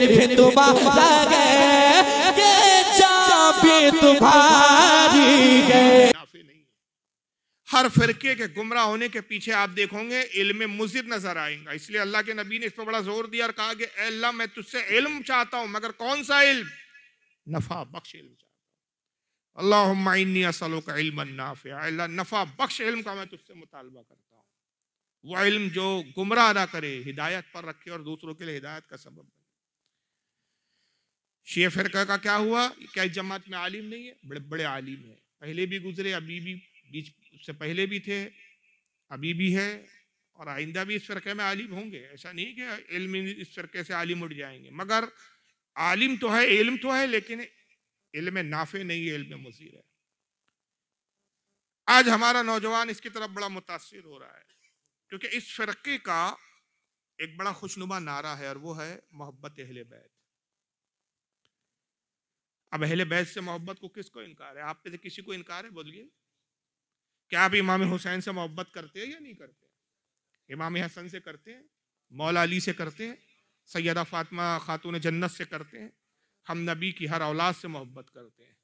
फिर तुम्हारा ये चाबी तुम्हारी है हर फिरके के गुमराह होने के पीछे आप देखोगे इल्म मुजिद नजर आएगा इसलिए अल्लाह के नबी ने इस पर बड़ा जोर दिया और कहा कि अल्लाह मैं तुझसे इल्म चाहता हूं मगर कौन सा इल्म नफा बख्श इल्म चाहता हूँ इल्म नाफ अल्लाह नफा बख्श इल्म का मैं तुझसे मुतालबा करता हूँ वह इल्म जो गुमराह ना करे हिदायत पर रखे और दूसरों के लिए हिदायत का सबब शेह फिरका का क्या हुआ क्या इस जमात में आलिम नहीं है बड़े बड़े आलिम हैं पहले भी गुजरे अभी भी बीच उससे पहले भी थे अभी भी है और आइंदा भी इस फ़िरके में आलिम होंगे ऐसा नहीं कि इल्म इस फ़िरके से आलिम उठ जाएंगे मगर आलिम तो है इल्म तो है लेकिन इल्म नाफे नहीं है इल्म मुजीर है आज हमारा नौजवान इसकी तरफ बड़ा मुतासर हो रहा है क्योंकि इस फ़िरके का एक बड़ा खुशनुमा नारा है और वो है मोहब्बत अहल बैत अब अहले बैत से मोहब्बत को किसको इनकार है आप पे से किसी को इनकार है बोलिए क्या आप इमाम हुसैन से मोहब्बत करते हैं या नहीं करते इमाम हसन से करते हैं मौला अली से करते हैं सैदा फातिमा खातून जन्नत से करते हैं हम नबी की हर औलाद से मोहब्बत करते हैं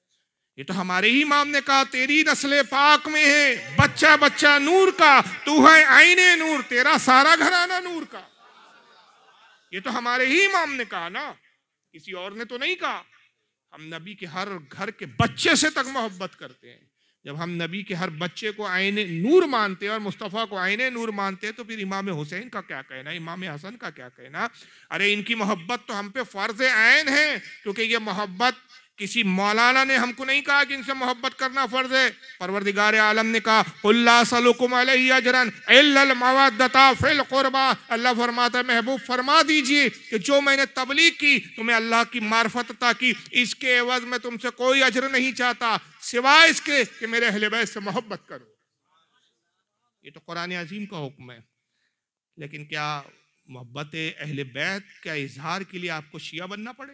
ये तो हमारे ही इमाम ने कहा तेरी नस्ले पाक में है बच्चा बच्चा नूर का तू है आईने नूर तेरा सारा घराना नूर का ये तो हमारे ही इमाम ने कहा ना किसी और ने तो नहीं कहा हम नबी के हर घर के बच्चे से तक मोहब्बत करते हैं जब हम नबी के हर बच्चे को आयने नूर मानते हैं और मुस्तफ़ा को आयने नूर मानते हैं तो फिर इमाम हुसैन का क्या कहना इमाम हसन का क्या कहना अरे इनकी मोहब्बत तो हम पे फ़र्ज़ आयन है क्योंकि ये मोहब्बत किसी मौलाना ने हमको नहीं कहा कि इनसे मोहब्बत करना फ़र्ज है परवरदिगार आलम ने कहा अल्लाह फरमाता महबूब फरमा दीजिए कि जो मैंने तबलीग की तुम्हें अल्लाह की मार्फतता की इसके एवज में तुमसे कोई अजर नहीं चाहता सिवाय इसके कि मेरे अहल से मोहब्बत करो ये तो कुरान अजीम का हुक्म है लेकिन क्या मोहब्बत अहल बैत का इजहार के लिए आपको शिया बनना पड़े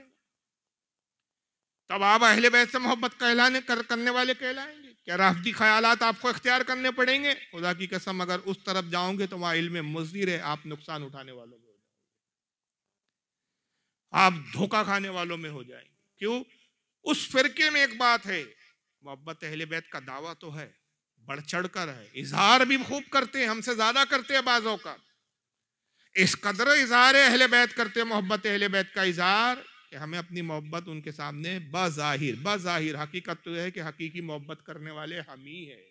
तब आप अहले बैत से मोहब्बत कहलाने कर, करने वाले कहलाएंगे क्या राफ्ती ख्याल आपको इख्तियार करने पड़ेंगे खुदा की कसम अगर उस तरफ जाओगे तो वहाँ इल्म मजीर है आप नुकसान उठाने वालों में हो जाएंगे आप धोखा खाने वालों में हो जाएंगे क्यों उस फिरके में एक बात है मोहब्बत अहले बैत का दावा तो है बढ़ चढ़ कर है इजहार भी खूब करते हैं हमसे ज़्यादा करते हैं बाज़ों का इस कदर इजहार अहले बैत करते मोहब्बत अहले बैत का इजहार कि हमें अपनी मोहब्बत उनके सामने बज़ाहिर बज़ाहिर हकीकत तो है कि हकीकी मोहब्बत करने वाले हम ही हैं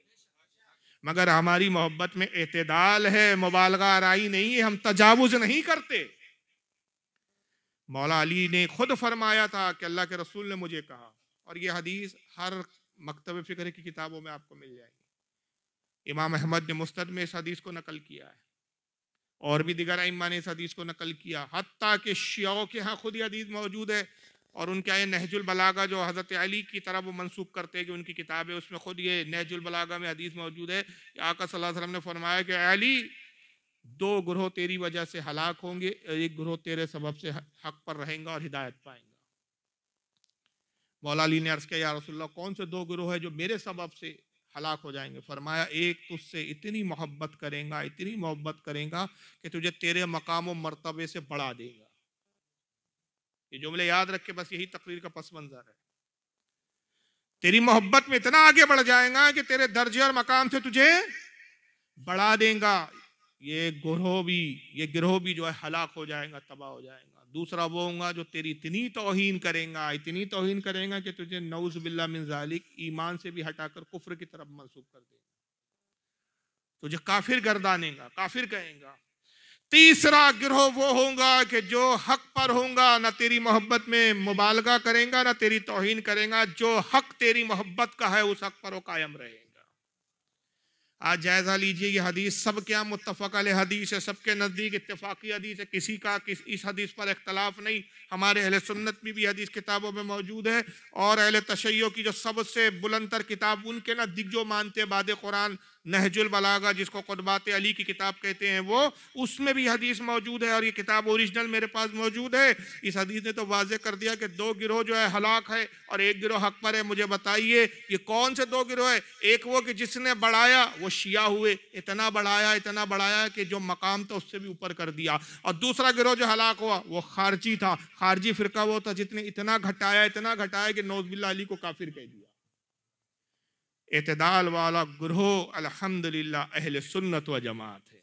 मगर हमारी मोहब्बत में अतदाल है मुबालगा आरई नहीं है हम तजावुज नहीं करते मौला अली ने खुद फरमाया था कि अल्लाह के रसूल ने मुझे कहा और यह हदीस हर मकतब फ़िक्र की किताबों में आपको मिल जाएगी इमाम अहमद ने मुस्तद में इस हदीस को नकल किया है और भी दिगर इमाम ने इस हदीस को नकल किया हती के शो के यहाँ खुद ही हदीस मौजूद है और उनके आए नहजुल बलागा जो हज़रत अली की तरह वो मनसूख करते हैं कि उनकी किताब है उसमें खुद ये नहजुल बलागा में हदीस मौजूद है कि आका सल्लल्लाहु अलैहि वसल्लम ने फरमाया कि अली दो ग्रोह तेरी वजह से हलाक होंगे एक ग्रोह तेरे सबब से हक पर रहेंगे और हिदायत पाएंगे मौला अली ने अर्ज़ किया या रसोल्ला कौन से दो ग्रोह है जो मेरे सबब से हलाक हो जाएंगे फरमाया एक तुझसे इतनी मोहब्बत करेगा इतनी मोहब्बत करेगा कि तुझे तेरे मकाम व मरतबे से बढ़ा देगा ये जुमले याद रख के बस यही तकरीर का पस मंजर है तेरी मोहब्बत में इतना आगे बढ़ जाएगा कि तेरे दर्जे और मकाम से तुझे बढ़ा देगा ये गुरोह भी ये गिरोह भी जो है हलाक हो जाएगा तबाह हो जाएगा दूसरा वो होगा जो तेरी इतनी तोहन करेगा इतनी तोहन करेगा कि तुझे नौज बिल्ला मिनजालिक ईमान से भी हटाकर कुफर की तरफ मनसूख कर देगा तुझे काफिर गर्दानेगा काफिर कहेगा तीसरा गिरोह वो होगा कि जो हक पर होगा ना तेरी मोहब्बत में मुबालगा करेगा ना तेरी तोहन करेगा जो हक तेरी मोहब्बत का है उस हक पर वो कायम रहेगा आज जायज़ा लीजिए ये हदीस सब क्या मुतफ़ हदीस है सबके नज़दीक इतफाक़ी हदीस है किसी का किस इस हदीस पर इख्तलाफ नहीं हमारे अहल सुन्नत में भी हदीस किताबों में मौजूद है और अहल तशैयों की जो सबसे बुलंदर किताब उनके नज़दीक जो मानते बाद कुरान नहजुल बलागा जिसको कुतबात अली की किताब कहते हैं वो उसमें भी हदीस मौजूद है और ये किताब ओरिजिनल मेरे पास मौजूद है इस हदीस ने तो वाजे कर दिया कि दो गिरोह जो है हलाक है और एक गिरोह हक पर है मुझे बताइए ये कौन से दो गिरोह है एक वो कि जिसने बढ़ाया वो शिया हुए इतना बढ़ाया इतना बढ़ाया कि जो मकाम था उससे भी ऊपर कर दिया और दूसरा गिरोह जो हलाक हुआ वो खारजी था खारजी फ़िरका वो था जितने इतना घटाया इतना घटाया कि नौजबिल्ला अली को काफिर कह दिया इतदाल वाला ग्रोह अलहमदिल्ला अहल सुन्नत व जमात है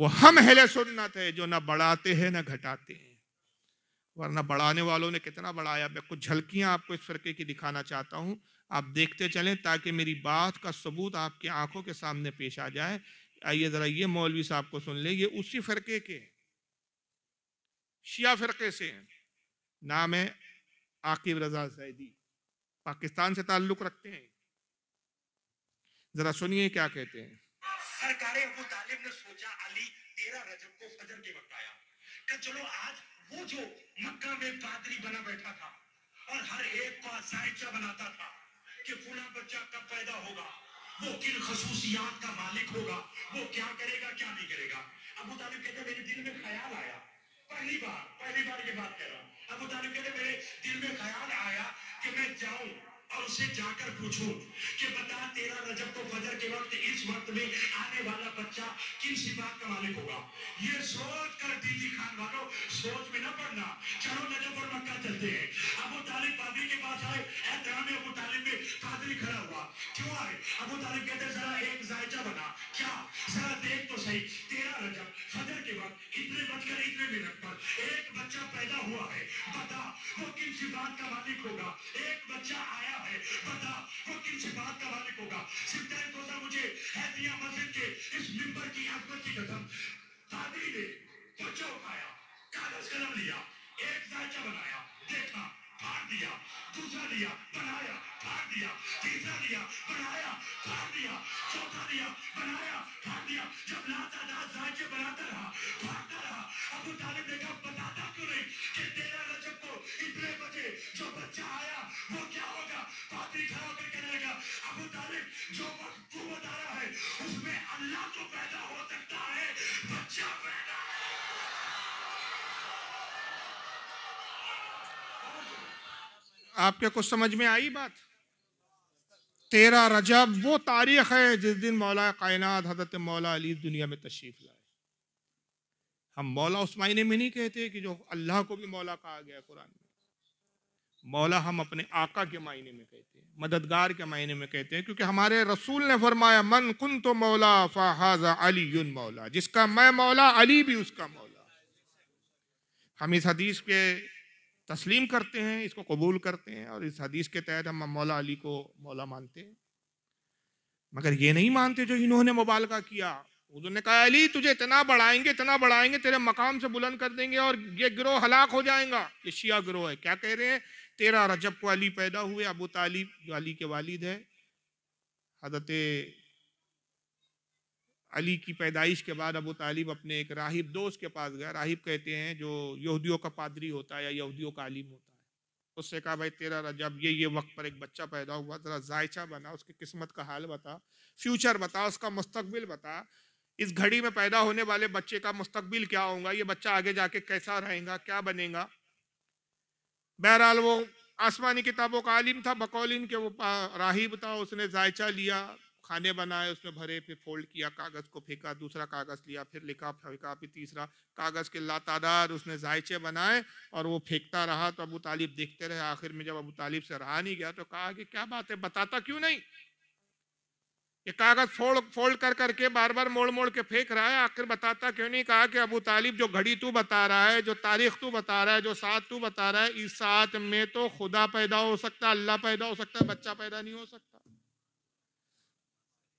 वो हम अहल सुन्नत है जो ना बढ़ाते हैं ना घटाते हैं वरना बढ़ाने वालों ने कितना बढ़ाया मैं कुछ झलकियां आपको इस फरके की दिखाना चाहता हूं आप देखते चलें ताकि मेरी बात का सबूत आपकी आंखों के सामने पेश आ जाए आइए ज़रा ये मौलवी साहब को सुन ले ये उसी फ़रके के शिया फ़िरके से नाम है आकिब रजा सैदी पाकिस्तान से ताल्लुक रखते हैं जरा सुनिए क्या कहते हैं सरकारे अबू तालिब ने सोचा अली तेरा रजब को फजर के वक्त आया कि चलो आज वो जो मक्का में पादरी बना बैठा था और हर एक को जायचा बनाता था कि फूला बच्चा कब पैदा होगा वो किन खसूसियात का मालिक होगा वो क्या करेगा क्या नहीं करेगा अबू तालिब कहते मेरे दिल में ख्याल आया पहली बार पहली बार ये बात कह रहा हूं अबू मेरे दिल में ख्याल आया कि मैं जाऊं और उसे जाकर पूछूं कि बता तेरा रजब को तो फजर के वक्त इस वक्त में आने वाला बच्चा किन सिफात का मालिक होगा ये सोच कर दीजिए खान वालों सोच में ना पड़ना चलो नजब और मक्का चलते हैं अबू तालिब पादरी के पास आए एहतराम में अबू तालिब में पादरी खड़ा हुआ क्यों आए अबू तालिब कहते जरा एक जायचा बना क्या जरा देख तो सही तेरह रजब फजर के वक्त इतने बजकर इतने मिनट पर एक बच्चा पैदा हुआ है बता वो किन सिफात का मालिक होगा एक बच्चा आया है बता वो किन सिफात का मालिक होगा सिद्धार्थ तो मुझे हैदिया मस्जिद के इस मिंबर की अकबर की कसम पादरी ने बच्चा उठाया कागज कलम लिया एक जायचा बनाया देखा फाड़ दिया दूसरा लिया बनाया फाड़ दिया तीसरा लिया बनाया फाड़ दिया चौथा लिया बनाया फाड़ दिया जब लातादास राज्य बनाता रहा फाड़ता रहा अबू तालिब ने बताता क्यों नहीं कि तेरा रजब को इतने बजे जो बच्चा आया वो क्या होगा पादरी खड़ा होकर कहने लगा अबू तालिब जो वक्त तू बता रहा है उसमें अल्लाह तो पैदा हो सकता है बच्चा पैदा है आपके कुछ समझ में आई बात तेरा रजब वो तारीख है जिस दिन मौला कायनात हजरत मौला अली दुनिया में तशरीफ लाए हम मौला उस मायने में नहीं कहते कि जो अल्लाह को भी मौला कहा गया कुरान में मौला हम अपने आका के मायने में कहते हैं मददगार के मायने में कहते हैं क्योंकि हमारे रसूल ने फरमाया मन कुन तो मौला फाजा अली मौला जिसका मैं मौला अली भी उसका मौला हम इस हदीस के तस्लीम करते हैं इसको कबूल करते हैं और इस हदीस के तहत हम मौला अली को मौला मानते हैं मगर ये नहीं मानते जो इन्होंने मुबालका किया उन्होंने कहा अली तुझे इतना बढ़ाएंगे इतना बढ़ाएंगे तेरे मकाम से बुलंद कर देंगे और ये गिरोह हलाक हो जाएगा ये शिया गिरोह है क्या कह रहे हैं तेरा रजब को अली पैदा हुए अबू तालिब जो अली के वालिद है हजरत अली की पैदाइश के बाद अबू तालिब अपने एक राहिब दोस्त के पास गया राहिब कहते हैं जो यहूदियों का पादरी होता है या यहूदियों का आलिम होता है उससे कहा भाई तेरा जब ये ये वक्त पर एक बच्चा पैदा हुआ ज़रा जायचा बना उसकी किस्मत का हाल बता फ्यूचर बता उसका मुस्तबिल बता इस घड़ी में पैदा होने वाले बच्चे का मुस्तबिल क्या होगा ये बच्चा आगे जाके कैसा रहेगा क्या बनेगा बहरहाल वो आसमानी किताबों का आलिम था बकौल के वो राहिब था उसने जायचा लिया खाने बनाए उसमें भरे फिर फोल्ड किया कागज़ को फेंका दूसरा कागज़ लिया फिर लिखा फेंका फिर तीसरा कागज़ के लातादार उसने जायचे बनाए और वो फेंकता रहा तो अबू तालिब देखते रहे आखिर में जब अबू तालिब से रहा नहीं गया तो कहा कि क्या बात है बताता क्यों नहीं ये कागज़ फोल्ड फोल्ड कर करके बार बार मोड़ मोड़ के फेंक रहा है आखिर बताता क्यों नहीं कहा कि अबू तालिब जो घड़ी तू बता रहा है जो तारीख तू बता रहा है जो साथ तू बता रहा है इस साथ में तो खुदा पैदा हो सकता है अल्लाह पैदा हो सकता है बच्चा पैदा नहीं हो सकता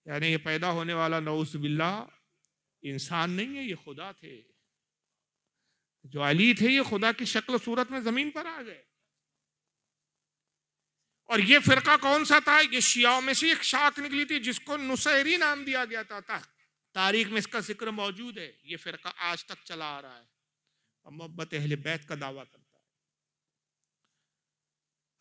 यानी ये पैदा होने वाला बिल्ला इंसान नहीं है ये खुदा थे जो अली थे ये खुदा की शक्ल सूरत में ज़मीन पर आ गए और ये फ़िरका कौन सा था ये शियाओं में से एक शाख निकली थी जिसको नुसैरी नाम दिया गया था, था। तारीख में इसका जिक्र मौजूद है ये फ़िरका आज तक चला आ रहा है और मोहब्बत अहल बैत का दावा करता है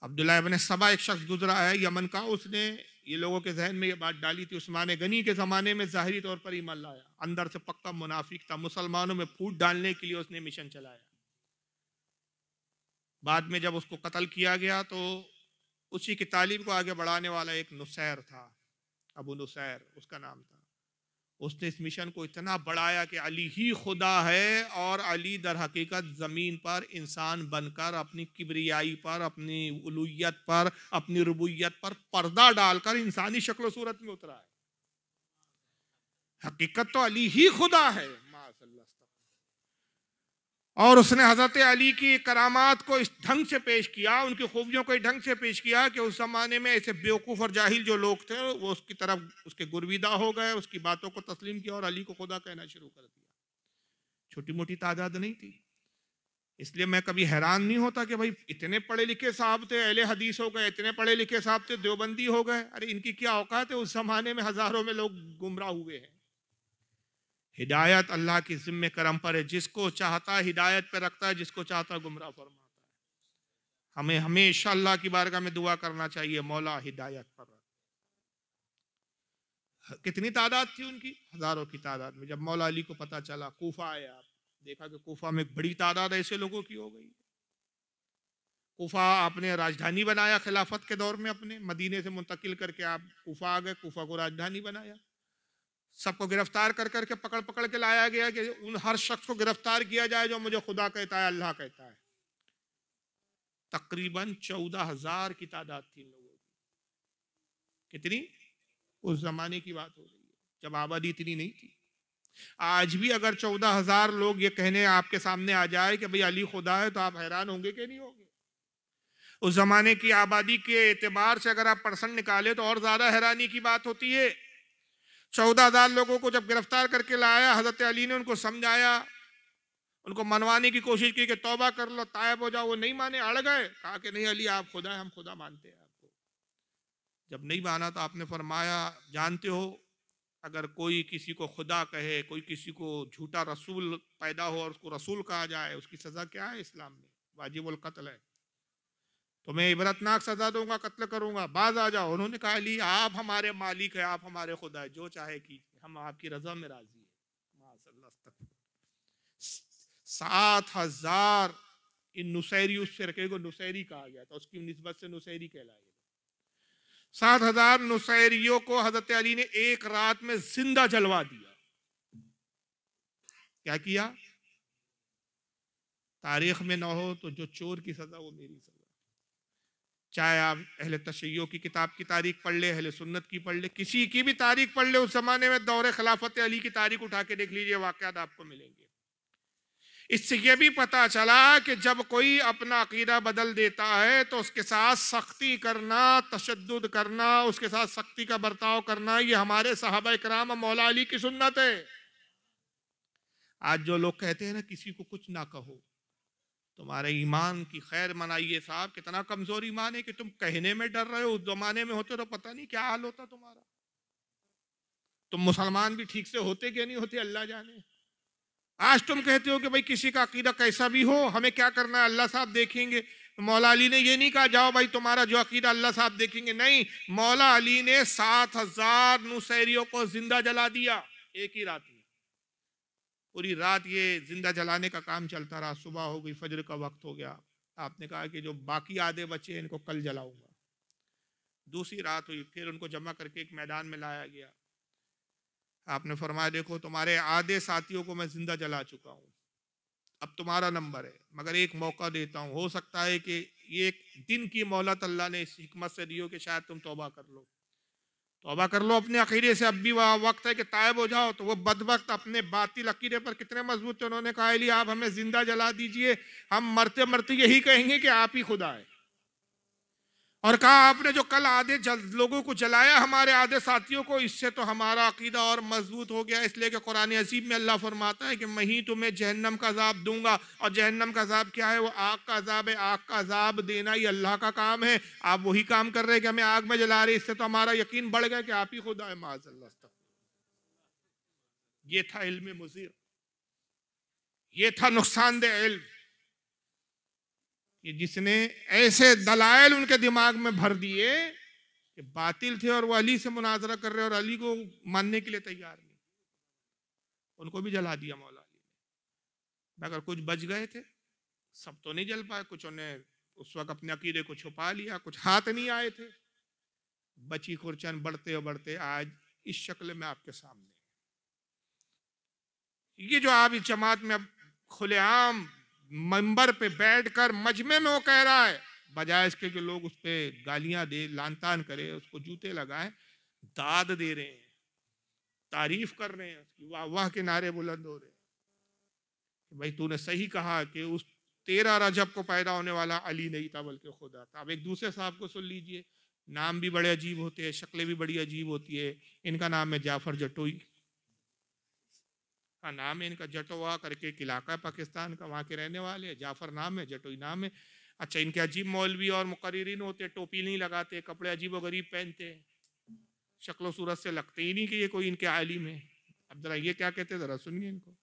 अब्दुल्ला सबा एक शख्स गुजरा है यमन का उसने ये लोगों के जहन में ये बात डाली थी उस्मान गनी के ज़माने में ज़ाहरी तौर पर ईमान लाया अंदर से पक्का मुनाफिक था मुसलमानों में फूट डालने के लिए उसने मिशन चलाया बाद में जब उसको कत्ल किया गया तो उसी की तालीम को आगे बढ़ाने वाला एक नुसैर था अबू नुसैर उसका नाम था उसने इस मिशन को इतना बढ़ाया कि अली ही खुदा है और अली दर हकीकत ज़मीन पर इंसान बनकर अपनी किबरियाई पर अपनी उलूयत पर अपनी रबूयत पर पर्दा डालकर इंसानी शक्ल सूरत में उतरा है हकीकत तो अली ही खुदा है और उसने हज़रत अली की करामात को इस ढंग से पेश किया उनकी खूबियों को इस ढंग से पेश किया कि उस ज़माने में ऐसे बेवकूफ़ और जाहिल जो लोग थे वो उसकी तरफ उसके गुरविदा हो गए उसकी बातों को तस्लीम किया और अली को खुदा कहना शुरू कर दिया छोटी मोटी तादाद नहीं थी इसलिए मैं कभी हैरान नहीं होता कि भाई इतने पढ़े लिखे साहब थे अहले हदीस हो गए इतने पढ़े लिखे साहब थे देवबंदी हो गए अरे इनकी क्या औकात है उस ज़माने में हज़ारों में लोग गुमराह हुए हैं हिदायत अल्लाह के ज़िम्मे करम पर है जिसको चाहता हिदायत पर रखता है जिसको चाहता गुमराह फरमाता है हमें हमेशा अल्लाह की बारगाह में दुआ करना चाहिए मौला हिदायत पर कितनी तादाद थी उनकी हज़ारों की तादाद में जब मौला अली को पता चला कोफा आया आप देखा कि कोफा में बड़ी तादाद ऐसे लोगों की हो गई कोफा आपने राजधानी बनाया खिलाफत के दौर में अपने मदीने से मुंतकिल करके आप कोफा आ गए कोफा को राजधानी बनाया सबको गिरफ्तार कर करके पकड़ पकड़ के लाया गया कि उन हर शख्स को गिरफ्तार किया जाए जो मुझे खुदा कहता है अल्लाह कहता है तकरीबन चौदह हजार की तादाद थी इन लोगों की कितनी उस जमाने की बात हो रही है जब आबादी इतनी नहीं थी आज भी अगर चौदह हजार लोग ये कहने आपके सामने आ जाए कि भाई अली खुदा है तो आप हैरान होंगे कि नहीं होंगे उस जमाने की आबादी के एतबार से अगर आप परसेंट निकाले तो और ज्यादा हैरानी की बात होती है चौदह हजार लोगों को जब गिरफ्तार करके लाया हजरत अली ने उनको समझाया उनको मनवाने की कोशिश की कि तौबा कर लो तायब हो जाओ वो नहीं माने अड़ गए कहा कि नहीं अली आप खुदा है हम खुदा मानते हैं आपको जब नहीं माना तो आपने फरमाया जानते हो अगर कोई किसी को खुदा कहे कोई किसी को झूठा रसूल पैदा हो और उसको रसूल कहा जाए उसकी सज़ा क्या है इस्लाम में वाजिबुल कत्ल है तो मैं इबरतनाक सजा दूंगा कत्ल करूंगा बाज आ जाओ उन्होंने कहा ली आप हमारे मालिक है आप हमारे खुदा है जो चाहे कीजिए हम आपकी रजा में राजी है सात हजार इन नुसैरी उस फिर को नुसैरी कहा गया था उसकी नस्बत से नुसैरी कहलाया सात हजार नुसैरियों को हजरत अली ने एक रात में जिंदा जलवा दिया क्या किया तारीख में ना हो तो जो चोर की सजा वो मेरी सजा चाहे आप अहले तशैयो की किताब की तारीख पढ़ ले अहले सुन्नत की पढ़ ले किसी की भी तारीख पढ़ ले उस ज़माने में दौरे खिलाफत अली की तारीख उठा के देख लीजिए वाकत आपको मिलेंगे इससे यह भी पता चला कि जब कोई अपना अकीदा बदल देता है तो उसके साथ सख्ती करना तशद करना उसके साथ सख्ती का बर्ताव करना ये हमारे साहब कराम मौला अली की सुन्नत है आज जो लोग कहते हैं ना किसी को कुछ ना कहो तुम्हारे ईमान की खैर मनाइए साहब कितना कमज़ोर ईमान है कि तुम कहने में डर रहे हो उस ज़माने में होते तो पता नहीं क्या हाल होता तुम्हारा तुम मुसलमान भी ठीक से होते क्या नहीं होते अल्लाह जाने आज तुम कहते हो कि भाई किसी का अकीदा कैसा भी हो हमें क्या करना है अल्लाह साहब देखेंगे मौला अली ने ये नहीं कहा जाओ भाई तुम्हारा जो अकीदा अल्लाह साहब देखेंगे नहीं मौला अली ने सात हजार नुसैरियों को जिंदा जला दिया एक ही रात में पूरी रात ये जिंदा जलाने का काम चलता रहा सुबह हो गई फजर का वक्त हो गया आपने कहा कि जो बाकी आधे बचे हैं इनको कल जलाऊंगा दूसरी रात हुई फिर उनको जमा करके एक मैदान में लाया गया आपने फरमाया देखो तुम्हारे आधे साथियों को मैं जिंदा जला चुका हूँ अब तुम्हारा नंबर है मगर एक मौका देता हूँ हो सकता है कि ये एक दिन की मोहलत अल्लाह ने इस हमत से दी हो कि शायद तुम तोबा कर लो तोबा कर लो अपने अख़ीरे से अब भी वह वक्त है कि तायब हो जाओ तो वो बद वक्त अपने बातिल लकीरे पर कितने मजबूत थे उन्होंने कहा आप हमें ज़िंदा जला दीजिए हम मरते मरते यही कहेंगे कि आप ही खुदा है और कहा आपने जो कल आधे लोगों को जलाया हमारे आधे साथियों को इससे तो हमारा अकीदा और मजबूत हो गया इसलिए कि कुरान अजीब में अल्लाह फरमाता है कि मैं ही तुम्हें जहन्नम का अजाब दूंगा और जहन्नम का अजाब क्या है वो आग का अजाब है आग का अजाब देना ही अल्लाह का काम है आप वही काम कर रहे हैं कि हमें आग में जला रहे इससे तो हमारा यकीन बढ़ गया कि आप ही खुदा है अल्लाह ये था इल्म मुजीर ये था नुकसानदेह इल्म कि जिसने ऐसे दलायल उनके दिमाग में भर दिए कि बातिल थे और वो अली से मुनाजरा कर रहे और अली को मानने के लिए तैयार नहीं उनको भी जला दिया मौला अली ने मगर कुछ बच गए थे सब तो नहीं जल पाए कुछ उन्हें उस वक्त अपने अकीदे को छुपा लिया कुछ हाथ नहीं आए थे बची खुरचन बढ़ते और बढ़ते आज इस शक्ल में आपके सामने ये जो आप इस जमात में अब खुलेआम मंबर पे बैठकर मजमे में वो कह रहा है बजाय इसके कि लोग उस पर गालियां दे लानतान करे उसको जूते लगाए दाद दे रहे हैं तारीफ कर रहे हैं उसकी वाह वाह के नारे बुलंद हो रहे हैं भाई तूने सही कहा कि उस तेरह रजब को पैदा होने वाला अली नहीं था बल्कि खुदा था अब एक दूसरे साहब को सुन लीजिए नाम भी बड़े अजीब होते हैं शक्लें भी बड़ी अजीब होती है इनका नाम है जाफर जटोई हाँ नाम है इनका जटोवा करके एक इलाका है पाकिस्तान का वहाँ के रहने वाले हैं जाफर नाम है जटोई नाम है अच्छा इनके अजीब मौलवी और मुकर्रीन होते टोपी नहीं लगाते कपड़े अजीब व गरीब पहनते हैं शक्ल सूरत से लगते ही नहीं कि ये कोई इनके आलिम है अब ज़रा ये क्या कहते हैं ज़रा सुनिए इनको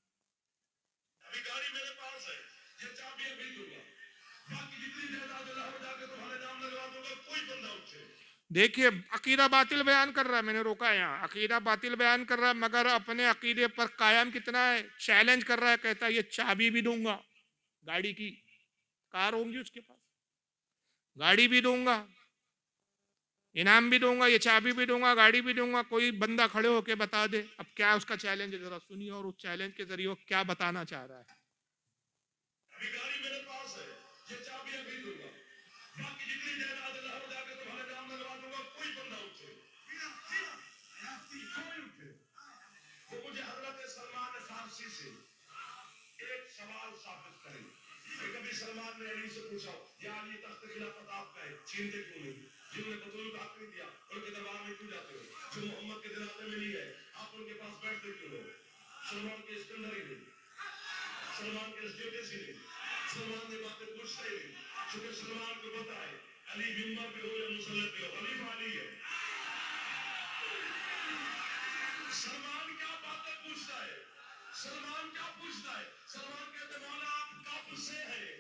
देखिए अकीदा बातिल बयान कर रहा है मैंने रोका यहाँ अकीदा बातिल बयान कर रहा है मगर अपने अकीदे पर कायम कितना है चैलेंज कर रहा है कहता है ये चाबी भी दूंगा गाड़ी की कार होंगी उसके पास गाड़ी भी दूंगा इनाम भी दूंगा ये चाबी भी दूंगा गाड़ी भी दूंगा कोई बंदा खड़े होके बता दे अब क्या उसका चैलेंज है जरा सुनिए और उस चैलेंज के जरिए क्या बताना चाह रहा है आए छीनते क्यों नहीं जिन्होंने बतूल तो का हक नहीं दिया उनके दरबार में क्यों जाते हो जो मोहम्मद के दिलाते में नहीं गए आप उनके पास बैठते क्यों हो सलमान के सिकंदर ही नहीं सलमान के स्टेटस ही नहीं सलमान ने बातें पूछते ही नहीं क्योंकि सलमान को पता है अली मिम्बर पे हो या मुसलत पे हो अली फाली है सलमान क्या बातें पूछता है सलमान क्या पूछता है सलमान कहते मौला आप कब से है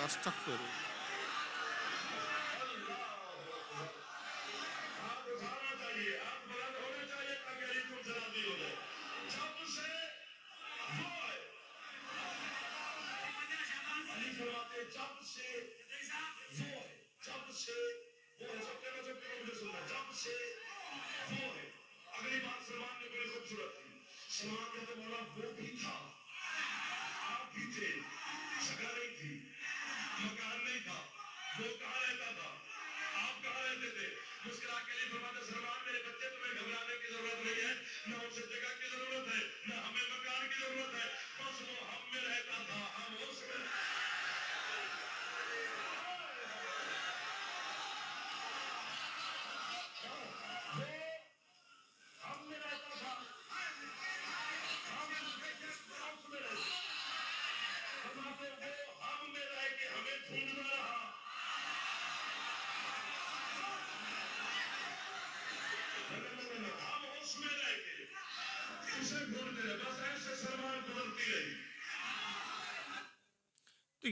nesta feira. Tá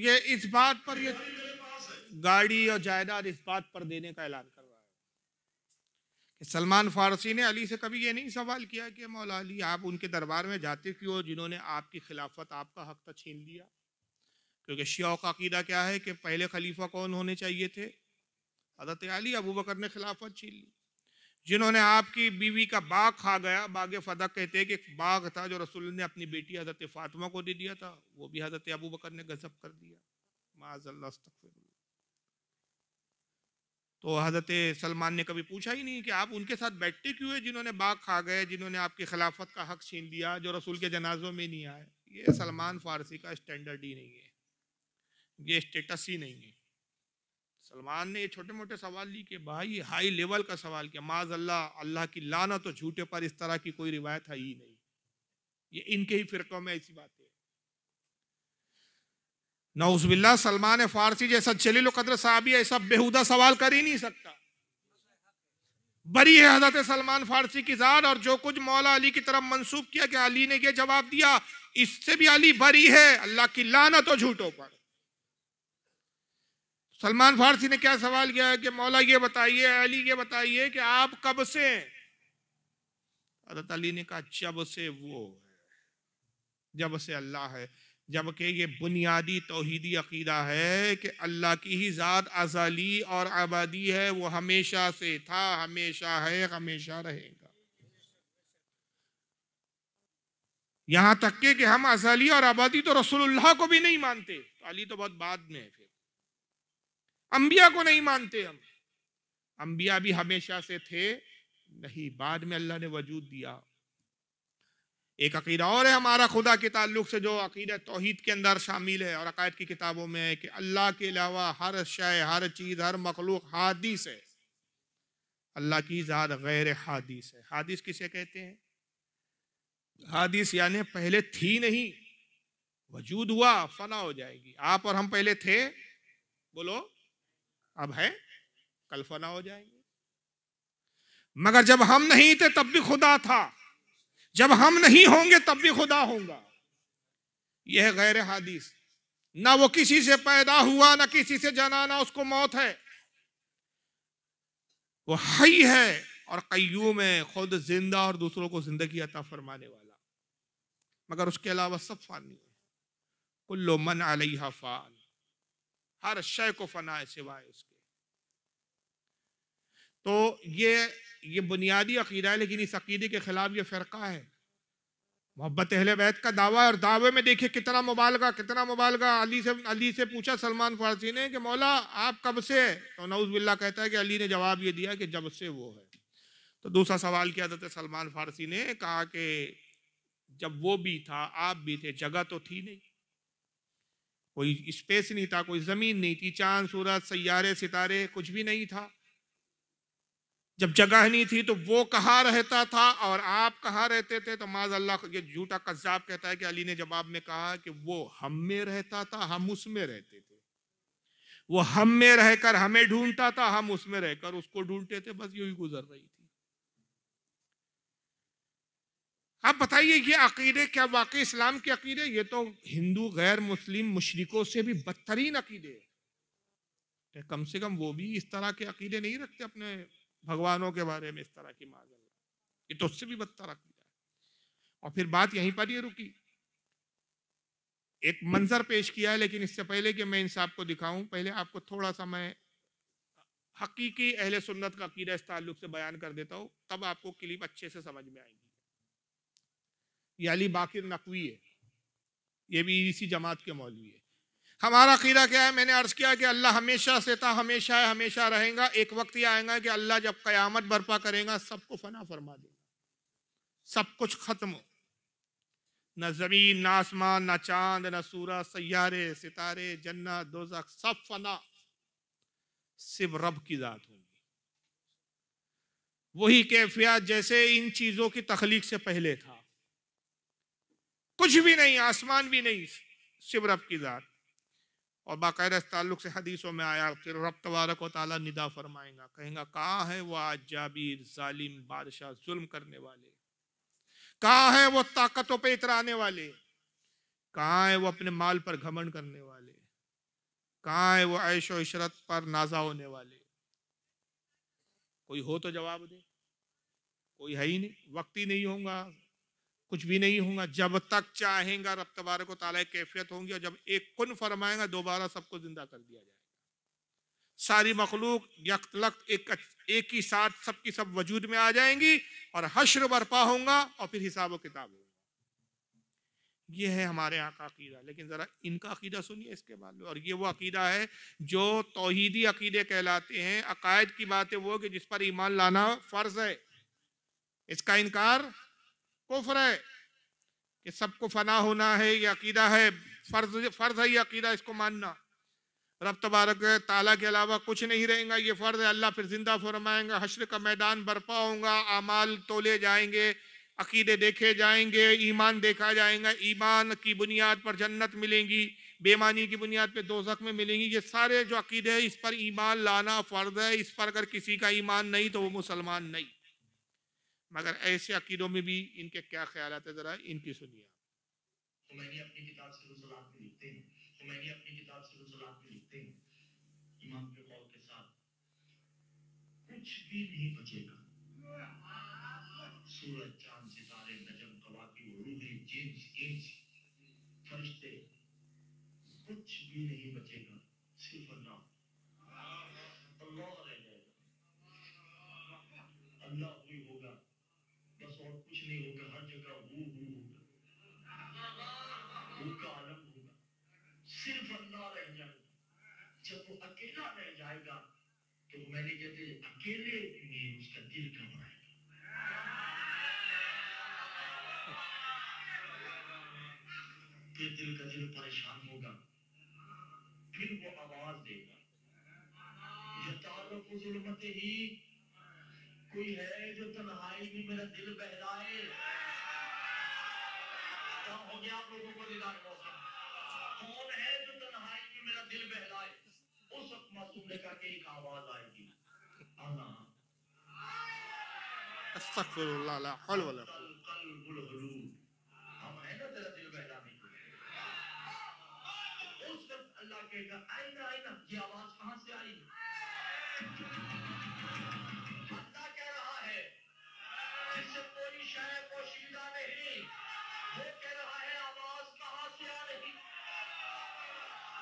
ये इस बात पर ये गाड़ी और जायदाद इस बात पर देने का ऐलान कर रहा है कि सलमान फारसी ने अली से कभी ये नहीं सवाल किया कि मौला अली आप उनके दरबार में जाते क्यों हो जिन्होंने आपकी खिलाफत आपका हक तक तो छीन लिया क्योंकि शिया का अकीदा क्या है कि पहले खलीफा कौन होने चाहिए थे हजरत अली अबू बकर ने खिलाफत छीन ली जिन्होंने आपकी बीवी का बाग खा गया बाग फदा कहते हैं कि एक बाग था जो रसूल ने अपनी बेटी हजरत फातिमा को दे दिया था वो भी हजरत अबू बकर ने गजब कर दिया माजल्ला तो हजरत सलमान ने कभी पूछा ही नहीं कि आप उनके साथ बैठते क्यों है जिन्होंने बाग खा गए जिन्होंने आपकी खिलाफत का हक छीन लिया जो रसूल के जनाजों में नहीं आए ये सलमान फारसी का स्टैंडर्ड ही नहीं है ये स्टेटस ही नहीं है सलमान ने ये छोटे मोटे सवाल लिए कि भाई हाई लेवल का सवाल किया माज अल्लाह अल्लाह की लाना तो झूठे पर इस तरह की कोई रिवायत है ही नहीं ये इनके ही फिरकों में ऐसी बातें नौजबिल्ला सलमान फारसी जैसा चलील कदर साहबी ऐसा बेहुदा सवाल कर ही नहीं सकता बरी है हजरत सलमान फारसी की जान और जो कुछ मौला अली की तरफ मंसूब किया कि अली ने यह जवाब दिया इससे भी अली बरी है अल्लाह की लानत तो झूठों पर सलमान फारसी ने क्या सवाल किया है कि मौला ये बताइए अली ये बताइए कि आप कब से हजरत अली ने कहा जब से वो है जब से अल्लाह है जबकि ये बुनियादी तोहदी अकीदा है कि अल्लाह की ही ज़ात अजाली और आबादी है वो हमेशा से था हमेशा है हमेशा रहेगा यहाँ तक के कि हम अजाली और आबादी तो रसूलुल्लाह को भी नहीं मानते तो अली तो बहुत बाद में है फिर अंबिया को नहीं मानते हम अंबिया भी हमेशा से थे नहीं बाद में अल्लाह ने वजूद दिया एक अकीदा और है हमारा खुदा के ताल्लुक से जो अकीदा तोहद के अंदर शामिल है और अकायद की किताबों में है कि अल्लाह के अलावा हर शय हर चीज़ हर मखलूक हादिस है अल्लाह की ज़ात गैर हादिस है हादिस किसे कहते हैं हादिस यानी पहले थी नहीं वजूद हुआ फना हो जाएगी आप और हम पहले थे बोलो अब है कल फना हो जाएंगे मगर जब हम नहीं थे तब भी खुदा था जब हम नहीं होंगे तब भी खुदा होगा यह गैर हादिस ना वो किसी से पैदा हुआ ना किसी से जाना ना उसको मौत है वो हई है और कयूम है खुद जिंदा और दूसरों को जिंदगी अता फरमाने वाला मगर उसके अलावा सब फानी है कुल्लो मन अलहा फान हर शय को फनाए सिवाय उसके तो ये ये बुनियादी अकीदा है लेकिन इस अकीदे के खिलाफ ये फ़िरका है मोहब्बत अहले वैद का दावा और दावे में देखिए कितना मुबालगा कितना मुबालगा अली से अली से पूछा सलमान फारसी ने कि मौला आप कब से तो नऊज बिल्ला कहता है कि अली ने जवाब ये दिया कि जब से वो है तो दूसरा सवाल किया था तो सलमान फारसी ने कहा कि जब वो भी था आप भी थे जगह तो थी नहीं कोई स्पेस नहीं था कोई ज़मीन नहीं थी चांद सूरज सैारे सितारे कुछ भी नहीं था जब जगह नहीं थी तो वो कहाँ रहता था और आप कहाँ रहते थे तो माज अल्लाह ये झूठा कज्जाब कहता है कि अली ने जवाब में कहा कि वो हम में रहता था हम उसमें रहते थे वो हम में रहकर हमें ढूंढता था हम उसमें रहकर उसको ढूंढते थे बस यही गुजर रही थी आप बताइए ये अकीदे क्या वाकई इस्लाम के अकीदे ये तो हिंदू गैर मुस्लिम मुशरकों से भी बदतरीन अकीदे है तो कम से कम वो भी इस तरह के अकीदे नहीं रखते अपने भगवानों के बारे में इस तरह की माजल ये तो उससे भी बदतर अकीदा और फिर बात यहीं पर ही रुकी एक मंजर पेश किया है लेकिन इससे पहले कि मैं इन साहब को दिखाऊं पहले आपको थोड़ा सा मैं हकीकी अहल सुन्नत का अकीदा इस ताल्लुक से बयान कर देता हूँ तब आपको क्लिप अच्छे से समझ में आएगी ये अली बाकिर नकवी है ये भी इसी जमात के मौलवी है हमारा खीरा क्या है मैंने अर्ज़ किया कि अल्लाह हमेशा से था हमेशा है हमेशा रहेगा एक वक्त ये आएगा कि अल्लाह जब क़यामत बर्पा करेगा सबको फना फरमा देगा सब कुछ ख़त्म हो न ज़मीन ना आसमान ना चांद ना सूरज सैारे सितारे जन्ना दोजक सब फना सिर्फ रब की ज़ात होगी वही कैफियत जैसे इन चीज़ों की तखलीक से पहले था कुछ भी नहीं आसमान भी नहीं शिव रब की ज़ात और बाकायदा इस ताल्लुक से हदीसों में आया कि रब तबारक ताली निदा फरमाएगा कहेगा कहाँ है वो आज आजाबीर जालिम बादशाह जुल्म करने वाले कहाँ है वो ताकतों पर इतराने वाले कहाँ है वो अपने माल पर घमंड करने वाले कहाँ है वो ऐशो इशरत पर नाजा होने वाले कोई हो तो जवाब दे कोई है ही नहीं वक्त ही नहीं होगा कुछ भी नहीं होगा जब तक चाहेंगे रब को ताला कैफियत होंगी और जब एक कन फरमाएंगा दोबारा सबको जिंदा कर दिया जाएगा सारी मखलूक यकलक एक एक ही साथ सबकी सब वजूद में आ जाएंगी और हश्र बरपा होगा और फिर हिसाब किताब होगा ये है हमारे यहाँ का अकीदा लेकिन ज़रा इनका अकीदा सुनिए इसके बाद में और ये वो अकीदा है जो तोहीदी अकीदे कहलाते हैं अकायद की बात है वो कि जिस पर ईमान लाना फ़र्ज़ है इसका इनकार कुफर है कि सबको फना होना है ये अकीदा है फर्ज फर्ज है ये अकीदा इसको मानना रब तबारक ताला के अलावा कुछ नहीं रहेगा ये फ़र्ज़ है अल्लाह फिर ज़िंदा फरमाएंगे हशर का मैदान बर्पा होगा आमाल तोले जाएंगे अकीदे देखे जाएंगे ईमान देखा जाएगा ईमान की बुनियाद पर जन्नत मिलेंगी बेमानी की बुनियाद पर दोजख में मिलेंगी ये सारे जो अकीदे हैं इस पर ईमान लाना फ़र्ज़ है इस पर अगर किसी का ईमान नहीं तो वो मुसलमान नहीं मगर ऐसे अकीदों में भी इनके क्या ख्याल है ज़रा इनकी सुनिए तो तो कुछ भी नहीं बचेगा सूरज चांद सितारे नजम फरिश्ते कुछ भी नहीं बचेगा सिर्फ अल्लाह अल्लाह रह जाएगा अल्लाह होगा बस और कुछ नहीं होगा हर जगह वो वो होगा उनका आलम होगा सिर्फ अल्लाह रह जाएगा जब वो अकेला रह जाएगा तो मैंने कहते अकेले में उसका दिल घबराएगा फिर दिल का दिल परेशान होगा फिर वो आवाज देगा ये तारों को जुलमत ही कोई है जो तनहाई में मेरा दिल बहलाए हो गया आप लोगों को निदान कौन है जो तनहाई में मेरा दिल बहलाए उस मासूम ने कहा कि एक आवाज आएगी आना अस्तगफिरुल्लाह ला हौल वला कल्बुल हुलूम हम है ना तेरा दिल बहलाने को उस वक्त अल्लाह कहेगा आईना आईना ये आवाज कहां से आई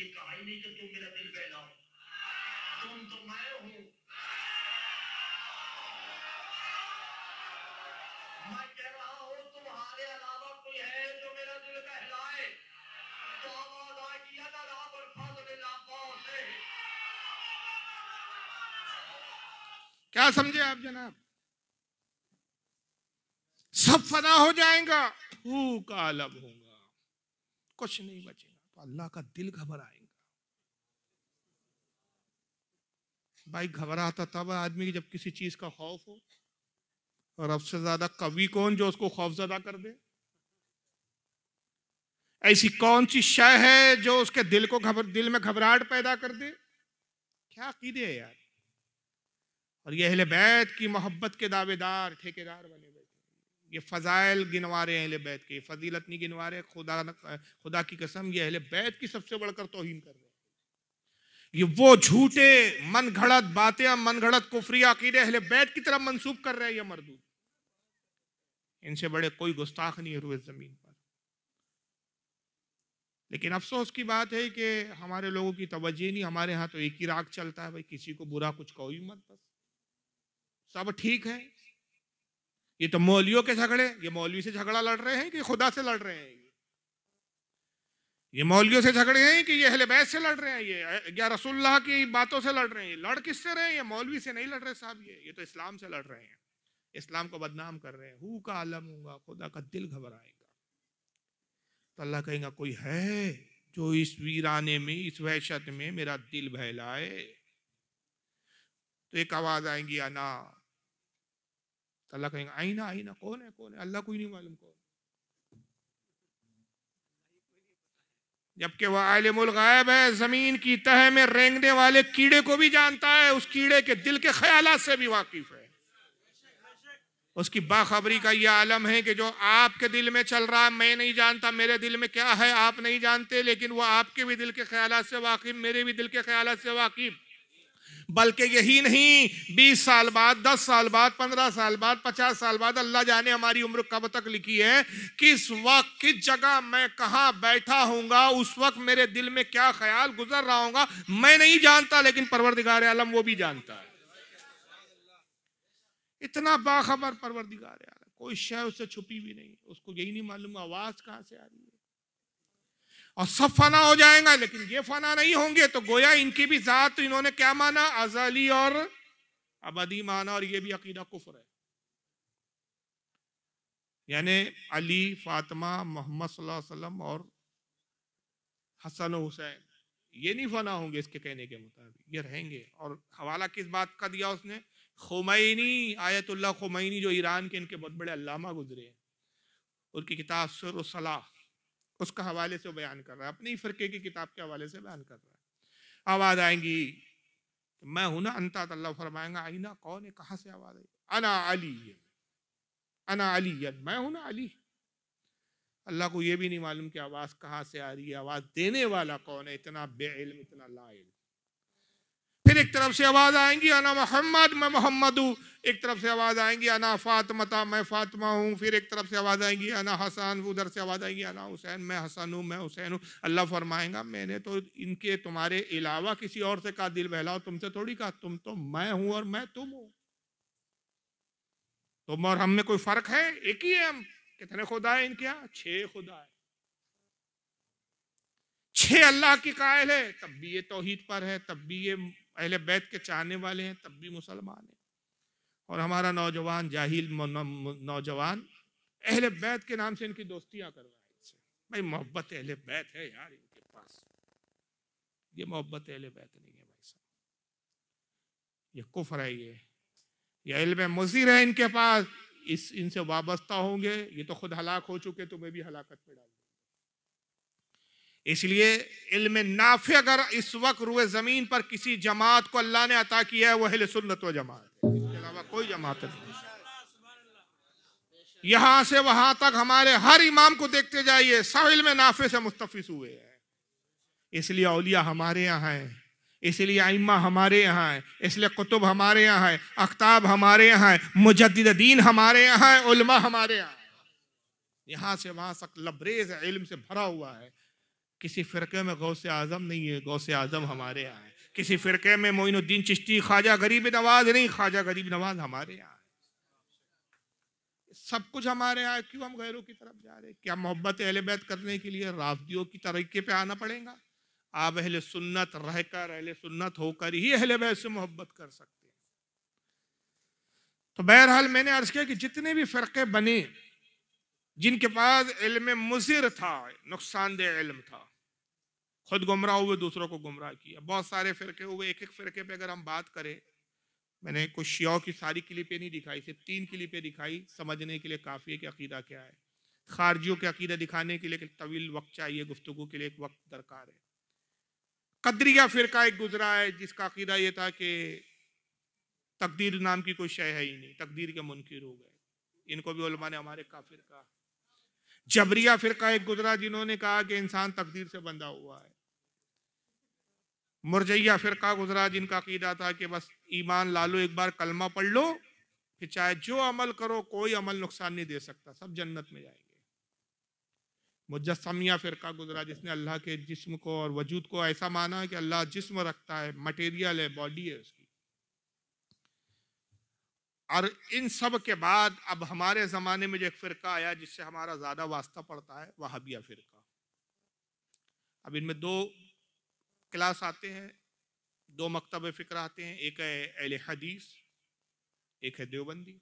ये कहा ही नहीं कि तुम मेरा दिल बहलाओ तुम तो मैं हूं मैं कह रहा हूं तुम्हारे अलावा कोई है जो मेरा दिल बहलाए तो आवाज आएगी अल्लाह और फजल से क्या समझे आप जनाब सब फना हो जाएगा फू का आलम होगा कुछ नहीं बचेगा अल्लाह का दिल घबराएगा भाई घबराता तब आदमी की जब किसी चीज का खौफ हो और अब से ज्यादा कवि कौन जो उसको खौफ ज्यादा कर दे ऐसी कौन सी शय है जो उसके दिल को घबर दिल में घबराहट पैदा कर दे क्या अकीदे है यार और ये अहल बैत की मोहब्बत के दावेदार ठेकेदार बने हुए ये फ़ज़ाइल गिनवा रहे हैं बैत के फजीलत नहीं गिनवा रहे खुदा खुदा की कसम ये अहले बैत की सबसे बढ़कर तोहन कर रहे ये वो झूठे मन घड़त बातें मन घड़त कुफरी अकीदे अहले बैत की तरफ मंसूब कर रहे हैं ये मरदूद इनसे बड़े कोई गुस्ताख नहीं है रुए ज़मीन पर लेकिन अफसोस की बात है कि हमारे लोगों की तवज्जो नहीं हमारे यहाँ तो एक ही राग चलता है भाई किसी को बुरा कुछ कहो ही मत बस सब ठीक है ये तो मौलियों के झगड़े ये मौलवी से झगड़ा लड़ रहे हैं कि खुदा से लड़ रहे हैं ये मौलियों से झगड़े हैं कि ये अहले बैस से लड़ रहे हैं ये या रसुल्ला की बातों से लड़ रहे हैं लड़ से रहे हैं ये मौलवी से नहीं लड़ रहे साहब ये ये तो इस्लाम से लड़ रहे हैं इस्लाम को बदनाम कर रहे हैं हु का आलम होगा खुदा का दिल घबराएगा तो अल्लाह कहेगा कोई है जो इस वीराने में इस वहशत में मेरा दिल बहलाए तो एक आवाज़ आएंगी अना तो अल्लाह कहेंगे आईना आईना कौन है कौन है अल्लाह को ही नहीं मालूम कौन जबकि वह आलमुल गायब है ज़मीन की तह में रेंगने वाले कीड़े को भी जानता है उस कीड़े के दिल के ख्याल से भी वाकिफ़ है उसकी बाखबरी का यह आलम है कि जो आपके दिल में चल रहा है मैं नहीं जानता मेरे दिल में क्या है आप नहीं जानते लेकिन वो आपके भी दिल के ख्याल से वाकिफ़ मेरे भी दिल के ख्याल से वाकिफ़ बल्कि यही नहीं 20 साल बाद 10 साल बाद 15 साल बाद 50 साल बाद अल्लाह जाने हमारी उम्र कब तक लिखी है किस वक्त किस जगह मैं कहाँ बैठा होऊंगा उस वक्त मेरे दिल में क्या ख्याल गुजर रहा होगा मैं नहीं जानता लेकिन परवरदिगार आलम वो भी जानता है इतना बाखबर परवरदिगार आलम कोई शय उससे छुपी भी नहीं उसको यही नहीं मालूम आवाज़ कहाँ से आ रही है और सब फना हो जाएगा लेकिन ये फना नहीं होंगे तो गोया इनकी भी जात तो इन्होंने क्या माना अजली और अबदी माना और ये भी अकीदा कुफर है यानी अली फातिमा मोहम्मद और हसन हुसैन ये नहीं फना होंगे इसके कहने के मुताबिक ये रहेंगे और हवाला किस बात का दिया उसने खुमैनी आयतुल्ला खुमैनी जो ईरान के इनके बहुत बड़े अलामा गुजरे हैं उनकी किताब सर सलाह उसका हवाले से बयान कर रहा है अपनी फ़िरके की किताब के हवाले से बयान कर रहा है आवाज़ आएंगी मैं हूं ना अंता तो अल्लाह फरमाएंगा आईना कौन है कहाँ से आवाज़ आई अना अली अना अली मैं हूं ना अली अल्लाह को यह भी नहीं मालूम कि आवाज़ कहाँ से आ रही है आवाज़ देने वाला कौन है इतना बेइल्म इतना लाइल्म फिर एक तरफ से आवाज आएंगी अना मोहम्मद मैं मोहम्मद हूँ एक तरफ से आवाज आएंगी अना फातमता मैं फातमा हूँ फिर एक तरफ से आवाज आएंगी अना हसन उधर से आवाज आएंगी अना हुसैन मैं हसन हूँ मैं हुसैन हूँ अल्लाह फरमाएगा मैंने तो इनके तुम्हारे अलावा किसी और से कहा दिल बहलाओ तुमसे थोड़ी कहा तुम तो मैं हूं और मैं तुम हूँ तुम और हम में कोई फर्क है एक ही है हम कितने खुदा है इनके यहाँ छे खुदा है छे अल्लाह की कायल है तब भी ये तोहहीद पर है तब भी ये अहले बैत के चाहने वाले हैं तब भी मुसलमान हैं और हमारा नौजवान जाहिल नौजवान अहले बैत के नाम से इनकी दोस्तियां कर रहा है इससे भाई मोहब्बत अहले बैत है यार इनके पास ये मोहब्बत अहले बैत नहीं है भाई साहब ये कुफर है ये ये इल्म मुजीर है इनके पास इस इनसे वाबस्ता होंगे ये तो खुद हलाक हो चुके तुम्हें तो भी हलाकत में डाल इसलिए इल्म नाफे अगर इस वक्त रुए ज़मीन पर किसी जमात को अल्लाह ने अता किया है वह सुन्नत व जमात है इसके अलावा कोई जमात नहीं यहाँ से वहाँ तक हमारे हर इमाम को देखते जाइए सब इल्म नाफे से मुस्तफ़ हुए हैं इसलिए अलिया हमारे यहाँ हैं इसलिए आइम्मा हमारे यहाँ है इसलिए कुतुब हमारे यहाँ है अख्ताब हमारे यहाँ है मुजद्दीन हमारे यहाँ है उलमा हमारे यहाँ यहाँ से वहाँ तक लबरेज इल्म से भरा हुआ है किसी फ़िरके में गौ से आज़म नहीं है गौ से आज़म हमारे यहाँ है किसी फ़िरके में मोइनुद्दीन चिश्ती ख्वाजा गरीब नवाज नहीं ख्वाजा गरीब नवाज हमारे यहाँ है सब कुछ हमारे यहाँ क्यों हम गैरों की तरफ जा रहे हैं क्या मोहब्बत अहल बैत करने के लिए राफदियों की तरीके पे आना पड़ेगा आप अहल सुन्नत रहकर अहल सुन्नत होकर ही अहल बैत से मोहब्बत कर सकते हैं तो बहरहाल मैंने अर्ज़ किया कि जितने भी फ़िरके बने जिनके पास इल्म मुजिर था नुकसानदेह इल्म था खुद गुमराह हुए दूसरों को गुमराह किया बहुत सारे फिरके हुए एक एक फिरके पे अगर हम बात करें मैंने कुछ शिव की सारी क्लिपें नहीं दिखाई सिर्फ तीन क्लिपें दिखाई समझने के लिए काफ़ी है कि अकीदा क्या है खारजियों के अकीदा दिखाने के लिए तवील वक्त चाहिए गुफ्तु के लिए एक वक्त दरकार है कदरिया फ़िरका एक गुजरा है जिसका अकीदा ये था कि तकदीर नाम की कोई शय है ही नहीं तकदीर के मुनकर हो गए इनको भी ने हमारे काफिर कहा जबरिया फ़िरका एक गुजरा जिन्होंने कहा कि इंसान तकदीर से बंधा हुआ है मुरजैया का गुजरा जिनका अकीदा था कि बस ईमान ला लो एक बार कलमा पढ़ लो फिर चाहे जो अमल करो कोई अमल नुकसान नहीं दे सकता सब जन्नत में जाएंगे मुजस्मिया का गुजरा जिसने अल्लाह के जिस्म को और वजूद को ऐसा माना कि अल्लाह जिस्म रखता है मटेरियल है बॉडी है उसकी और इन सब के बाद अब हमारे ज़माने में जो एक फ़िरका आया जिससे हमारा ज़्यादा वास्ता पड़ता है वहाबिया फ़िरका अब इनमें दो क्लास आते हैं दो मकतब फ़िक्र आते हैं एक है अल हदीस एक है देवबंदी